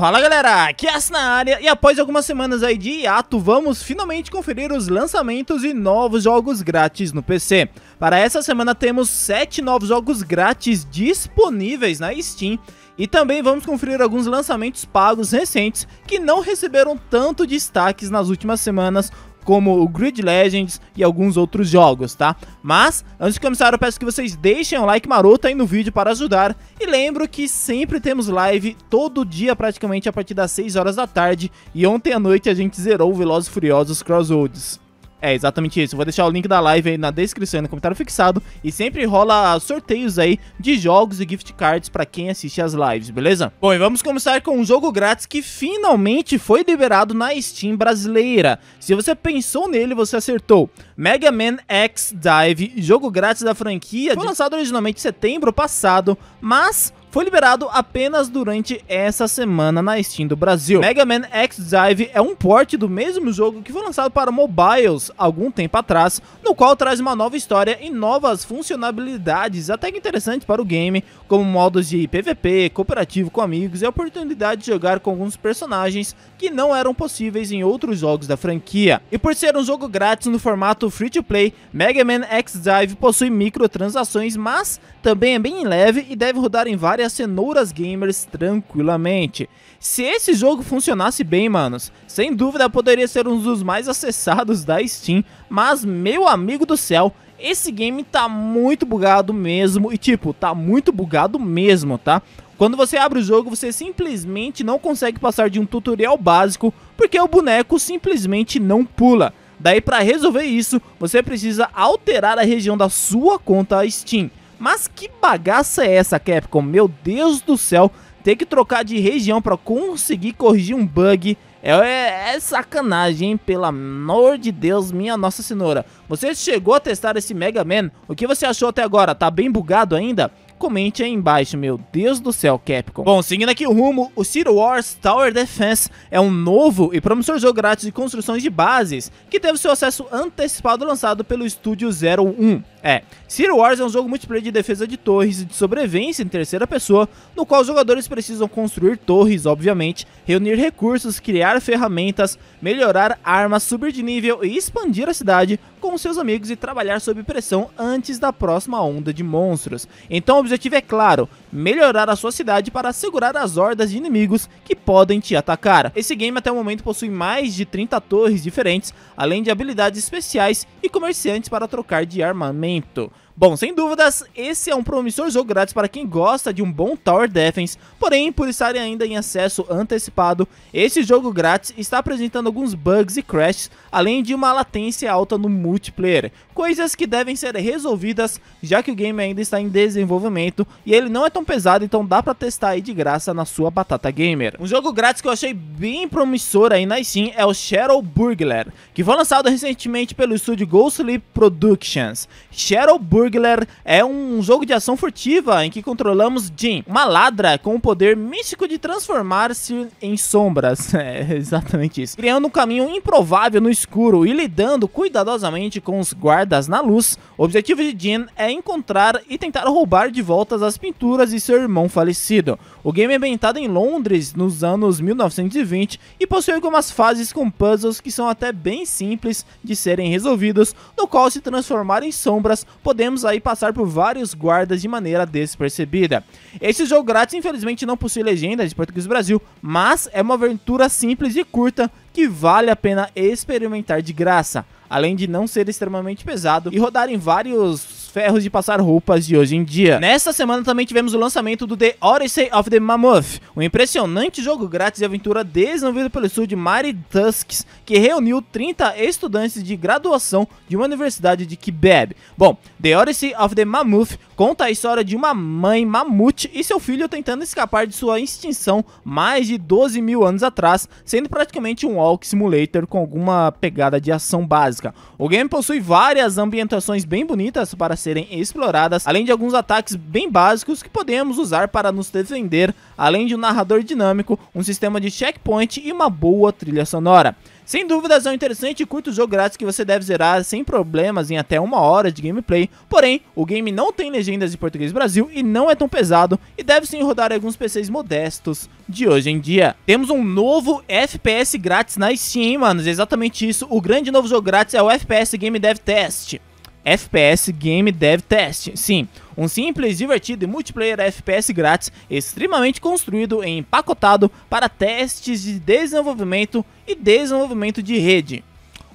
Fala galera, aqui é na área e após algumas semanas aí de hiato, vamos finalmente conferir os lançamentos e novos jogos grátis no PC. Para essa semana temos 7 novos jogos grátis disponíveis na Steam e também vamos conferir alguns lançamentos pagos recentes que não receberam tanto destaques nas últimas semanas como o Grid Legends e alguns outros jogos, tá? Mas, antes de começar, eu peço que vocês deixem um like maroto aí no vídeo para ajudar. E lembro que sempre temos live todo dia, praticamente a partir das 6 horas da tarde. E ontem à noite a gente zerou o Velozes Furiosos Crossroads. É, exatamente isso. Vou deixar o link da live aí na descrição e no comentário fixado. E sempre rola sorteios aí de jogos e gift cards para quem assiste as lives, beleza? Bom, e vamos começar com um jogo grátis que finalmente foi liberado na Steam brasileira. Se você pensou nele, você acertou. Mega Man X Dive, jogo grátis da franquia, foi lançado originalmente em setembro passado, mas foi liberado apenas durante essa semana na Steam do Brasil. Mega Man X Drive é um port do mesmo jogo que foi lançado para mobiles algum tempo atrás, no qual traz uma nova história e novas funcionalidades até que interessantes para o game, como modos de PVP, cooperativo com amigos e a oportunidade de jogar com alguns personagens que não eram possíveis em outros jogos da franquia. E por ser um jogo grátis no formato free-to-play, Mega Man X Drive possui microtransações, mas também é bem leve e deve rodar em várias as cenouras gamers tranquilamente. Se esse jogo funcionasse bem, manos, sem dúvida poderia ser um dos mais acessados da Steam, mas meu amigo do céu, esse game tá muito bugado mesmo, e tipo, tá muito bugado mesmo, tá? Quando você abre o jogo, você simplesmente não consegue passar de um tutorial básico, porque o boneco simplesmente não pula. Daí para resolver isso, você precisa alterar a região da sua conta Steam. Mas que bagaça é essa, Capcom? Meu Deus do céu, ter que trocar de região para conseguir corrigir um bug é, é, é, sacanagem, hein? Pelo amor de Deus, minha Nossa Senhora. Você chegou a testar esse Mega Man? O que você achou até agora? Tá bem bugado ainda? comente aí embaixo, meu Deus do céu, Capcom. Bom, seguindo aqui o rumo, o City Wars Tower Defense é um novo e promissor jogo grátis de construções de bases, que teve seu acesso antecipado lançado pelo Estúdio 01. É, City Wars é um jogo multiplayer de defesa de torres e de sobrevivência em terceira pessoa, no qual os jogadores precisam construir torres, obviamente, reunir recursos, criar ferramentas, melhorar armas, subir de nível e expandir a cidade com seus amigos e trabalhar sob pressão antes da próxima onda de monstros. Então, objetivo é claro, melhorar a sua cidade para segurar as hordas de inimigos que podem te atacar. Esse game até o momento possui mais de 30 torres diferentes, além de habilidades especiais e comerciantes para trocar de armamento. Bom, sem dúvidas, esse é um promissor jogo grátis para quem gosta de um bom Tower Defense, porém, por estarem ainda em acesso antecipado, esse jogo grátis está apresentando alguns bugs e crashes, além de uma latência alta no multiplayer, coisas que devem ser resolvidas, já que o game ainda está em desenvolvimento e ele não é tão pesado, então dá para testar aí de graça na sua batata gamer. Um jogo grátis que eu achei bem promissor aí na Steam é o Shadow Burglar, que foi lançado recentemente pelo estúdio Ghost Sleep Productions. Shadow Burglar Burglar é um jogo de ação furtiva em que controlamos Jin, uma ladra com o poder místico de transformar-se em sombras. É exatamente isso. Criando um caminho improvável no escuro e lidando cuidadosamente com os guardas na luz. O objetivo de Jin é encontrar e tentar roubar de volta as pinturas de seu irmão falecido. O game é ambientado em Londres nos anos 1920 e possui algumas fases com puzzles que são até bem simples de serem resolvidos, no qual se transformar em sombras podemos podemos aí passar por vários guardas de maneira despercebida. Esse jogo grátis infelizmente não possui legenda de português do Brasil, mas é uma aventura simples e curta que vale a pena experimentar de graça, além de não ser extremamente pesado e rodar em vários ferros de passar roupas de hoje em dia. Nesta semana também tivemos o lançamento do The Odyssey of the Mammoth, um impressionante jogo grátis de aventura desenvolvido pelo estúdio Mary Tusks, que reuniu 30 estudantes de graduação de uma universidade de Kibeb. Bom, The Odyssey of the Mammoth conta a história de uma mãe mamute e seu filho tentando escapar de sua extinção mais de 12 mil anos atrás, sendo praticamente um walk simulator com alguma pegada de ação básica. O game possui várias ambientações bem bonitas para serem exploradas, além de alguns ataques bem básicos que podemos usar para nos defender, além de um narrador dinâmico, um sistema de checkpoint e uma boa trilha sonora. Sem dúvidas é um interessante e curto jogo grátis que você deve zerar sem problemas em até uma hora de gameplay, porém, o game não tem legendas de português Brasil e não é tão pesado e deve sim rodar alguns PCs modestos de hoje em dia. Temos um novo FPS grátis na Steam, mano, é exatamente isso, o grande novo jogo grátis é o FPS Game Dev Test. FPS Game Dev Test. Sim, um simples, divertido e multiplayer FPS grátis, extremamente construído e empacotado para testes de desenvolvimento e desenvolvimento de rede.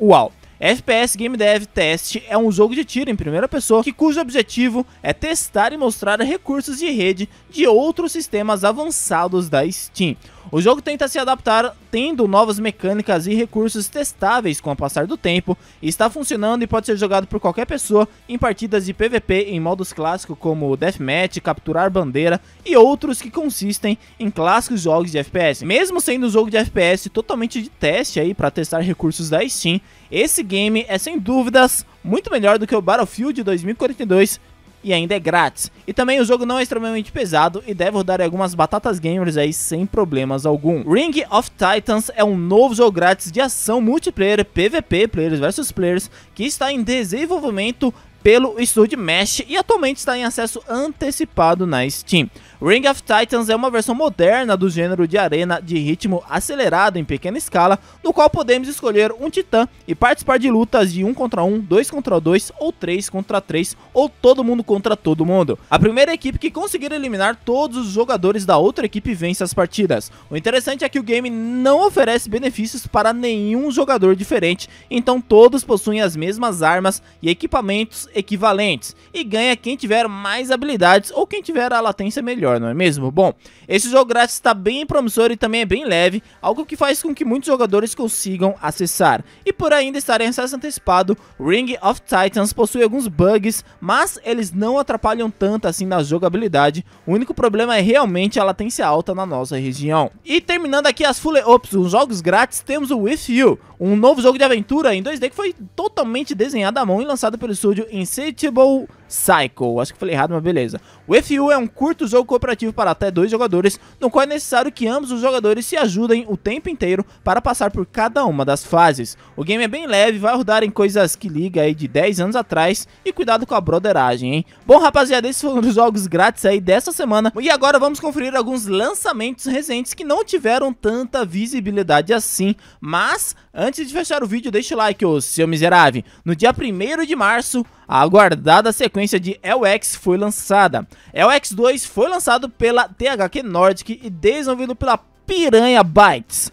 Uau! FPS Game Dev Test é um jogo de tiro em primeira pessoa que cujo objetivo é testar e mostrar recursos de rede de outros sistemas avançados da Steam. O jogo tenta se adaptar tendo novas mecânicas e recursos testáveis com o passar do tempo, e está funcionando e pode ser jogado por qualquer pessoa em partidas de PVP em modos clássicos como Deathmatch, Capturar Bandeira e outros que consistem em clássicos jogos de FPS. Mesmo sendo um jogo de FPS totalmente de teste aí para testar recursos da Steam, esse game é sem dúvidas muito melhor do que o Battlefield 2042 e ainda é grátis. E também o jogo não é extremamente pesado e deve rodar algumas batatas gamers aí sem problemas algum. Ring of Titans é um novo jogo grátis de ação multiplayer PVP, players versus players, que está em desenvolvimento pelo Studio Mesh e atualmente está em acesso antecipado na Steam. Ring of Titans é uma versão moderna do gênero de arena de ritmo acelerado em pequena escala, no qual podemos escolher um titã e participar de lutas de 1 contra 1, 2 contra 2 ou 3 contra 3 ou todo mundo contra todo mundo. A primeira equipe que conseguir eliminar todos os jogadores da outra equipe vence as partidas. O interessante é que o game não oferece benefícios para nenhum jogador diferente, então todos possuem as mesmas armas e equipamentos equivalentes, e ganha quem tiver mais habilidades ou quem tiver a latência melhor melhor, não é mesmo? Bom, esse jogo grátis está bem promissor e também é bem leve, algo que faz com que muitos jogadores consigam acessar. E por ainda estar em acesso antecipado, Ring of Titans possui alguns bugs, mas eles não atrapalham tanto assim na jogabilidade, o único problema é realmente a latência alta na nossa região. E terminando aqui as Full Ops, os jogos grátis, temos o With You, um novo jogo de aventura em 2D que foi totalmente desenhado à mão e lançado pelo estúdio Insatiable Cycle. Acho que falei errado, mas beleza. O FU é um curto jogo cooperativo para até dois jogadores, no qual é necessário que ambos os jogadores se ajudem o tempo inteiro para passar por cada uma das fases. O game é bem leve, vai rodar em coisas que liga aí de 10 anos atrás e cuidado com a broderagem, hein? Bom, rapaziada, esses foram os jogos grátis aí dessa semana e agora vamos conferir alguns lançamentos recentes que não tiveram tanta visibilidade assim, mas antes de fechar o vídeo, deixa o like, ô seu miserável. No dia 1 de março, a aguardada sequência de LX foi lançada. LX2 foi lançado pela THQ Nordic e desenvolvido pela Piranha Bytes.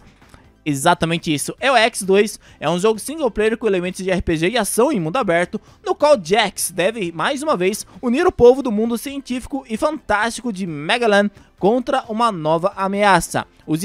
Exatamente isso. É o X2, é um jogo single player com elementos de RPG e ação em mundo aberto, no qual Jax deve, mais uma vez, unir o povo do mundo científico e fantástico de Megaland contra uma nova ameaça, os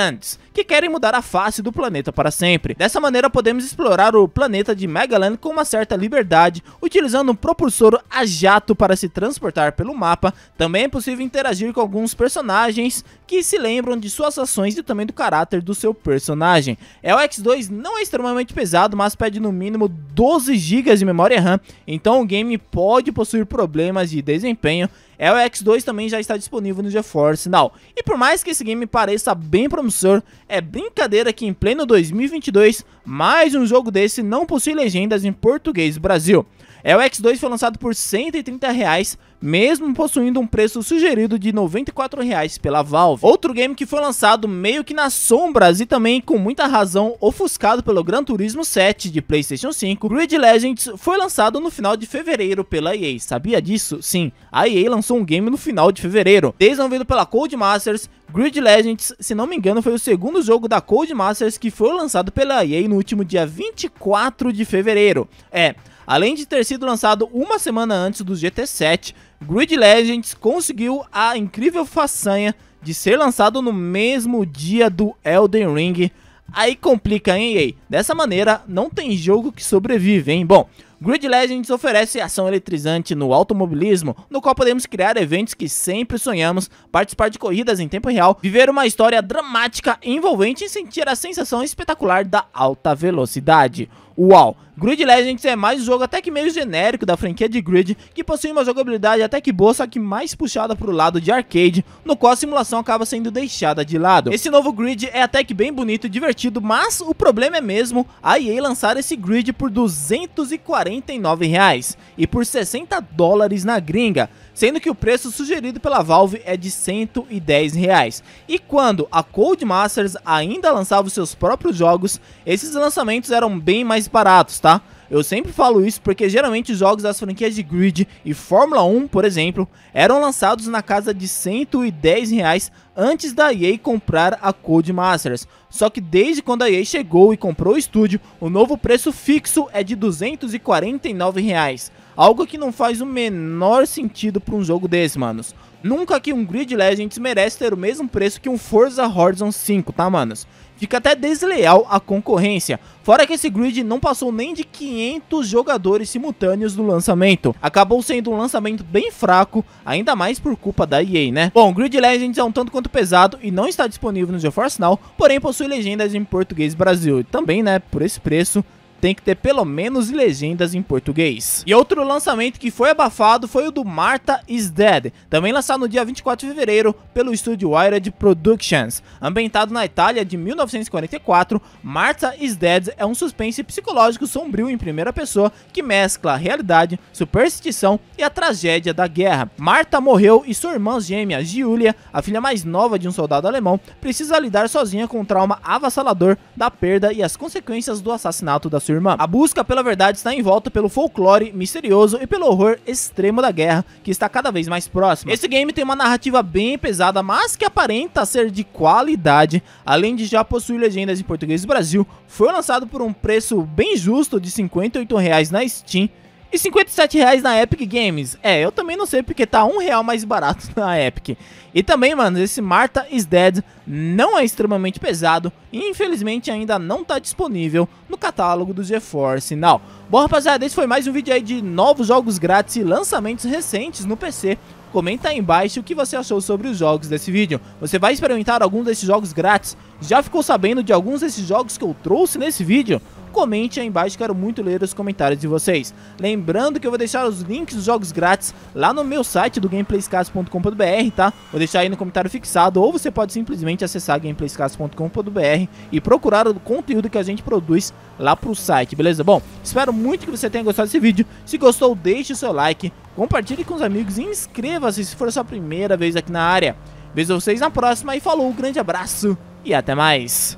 Ants, que querem mudar a face do planeta para sempre. Dessa maneira, podemos explorar o planeta de Megaland com uma certa liberdade, utilizando um propulsor a jato para se transportar pelo mapa. Também é possível interagir com alguns personagens que se lembram de suas ações e também do caráter do seu personagem personagem. É o X2 não é extremamente pesado, mas pede no mínimo 12 GB de memória RAM, então o game pode possuir problemas de desempenho. É o X2 também já está disponível no GeForce Now. E por mais que esse game pareça bem promissor, é brincadeira que em pleno 2022, mais um jogo desse não possui legendas em português Brasil. É, o X2 foi lançado por R$ 130, reais, mesmo possuindo um preço sugerido de R$ 94 reais pela Valve. Outro game que foi lançado meio que nas sombras e também com muita razão ofuscado pelo Gran Turismo 7 de Playstation 5, Grid Legends foi lançado no final de fevereiro pela EA. Sabia disso? Sim, a EA lançou um game no final de fevereiro, desenvolvido pela Codemasters, Grid Legends, se não me engano, foi o segundo jogo da Codemasters que foi lançado pela EA no último dia 24 de fevereiro. É, Além de ter sido lançado uma semana antes do GT7, Grid Legends conseguiu a incrível façanha de ser lançado no mesmo dia do Elden Ring. Aí complica, hein, EA? Dessa maneira, não tem jogo que sobrevive, hein? Bom, Grid Legends oferece ação eletrizante no automobilismo, no qual podemos criar eventos que sempre sonhamos, participar de corridas em tempo real, viver uma história dramática e envolvente e sentir a sensação espetacular da alta velocidade. Uau! Grid Legends é mais um jogo até que meio genérico da franquia de Grid, que possui uma jogabilidade até que boa, só que mais puxada para o lado de arcade, no qual a simulação acaba sendo deixada de lado. Esse novo Grid é até que bem bonito e divertido, mas o problema é mesmo a EA lançar esse Grid por 240 99 reais e por 60 dólares na gringa, sendo que o preço sugerido pela Valve é de 110 reais. E quando a Cold Masters ainda lançava os seus próprios jogos, esses lançamentos eram bem mais baratos, tá? Eu sempre falo isso porque geralmente os jogos das franquias de Grid e Fórmula 1, por exemplo, eram lançados na casa de 110 reais antes da EA comprar a Codemasters. Só que desde quando a EA chegou e comprou o estúdio, o novo preço fixo é de 249 reais. Algo que não faz o menor sentido para um jogo desse, manos. Nunca que um Grid Legends merece ter o mesmo preço que um Forza Horizon 5, tá, manos? fica até desleal à concorrência. Fora que esse grid não passou nem de 500 jogadores simultâneos no lançamento. Acabou sendo um lançamento bem fraco, ainda mais por culpa da EA, né? Bom, Grid Legends é um tanto quanto pesado e não está disponível no GeForce Now, porém possui legendas em português Brasil. E também, né, por esse preço, tem que ter pelo menos legendas em português. E outro lançamento que foi abafado foi o do Martha is Dead, também lançado no dia 24 de fevereiro pelo estúdio Wired Productions. Ambientado na Itália de 1944, Martha is Dead é um suspense psicológico sombrio em primeira pessoa que mescla a realidade, superstição e a tragédia da guerra. Martha morreu e sua irmã gêmea, Giulia, a filha mais nova de um soldado alemão, precisa lidar sozinha com o trauma avassalador da perda e as consequências do assassinato da sua turma. A busca pela verdade está em volta pelo folclore misterioso e pelo horror extremo da guerra, que está cada vez mais próxima. Esse game tem uma narrativa bem pesada, mas que aparenta ser de qualidade, além de já possuir legendas em português do Brasil, foi lançado por um preço bem justo de R$ 58 reais na Steam, e 57 reais na Epic Games. É, eu também não sei porque tá um real mais barato na Epic. E também, mano, esse Marta is Dead não é extremamente pesado e infelizmente ainda não tá disponível no catálogo do GeForce Now. Bom, rapaziada, esse foi mais um vídeo aí de novos jogos grátis e lançamentos recentes no PC comenta aí embaixo o que você achou sobre os jogos desse vídeo. Você vai experimentar algum desses jogos grátis? Já ficou sabendo de alguns desses jogos que eu trouxe nesse vídeo? comente aí embaixo, quero muito ler os comentários de vocês. Lembrando que eu vou deixar os links dos jogos grátis lá no meu site do gameplayscast.com.br, tá? Vou deixar aí no comentário fixado, ou você pode simplesmente acessar gameplayscast.com.br e procurar o conteúdo que a gente produz lá pro site, beleza? Bom, espero muito que você tenha gostado desse vídeo. Se gostou, deixe o seu like, compartilhe com os amigos e inscreva-se se for a sua primeira vez aqui na área. Vejo vocês na próxima e falou, um grande abraço e até mais!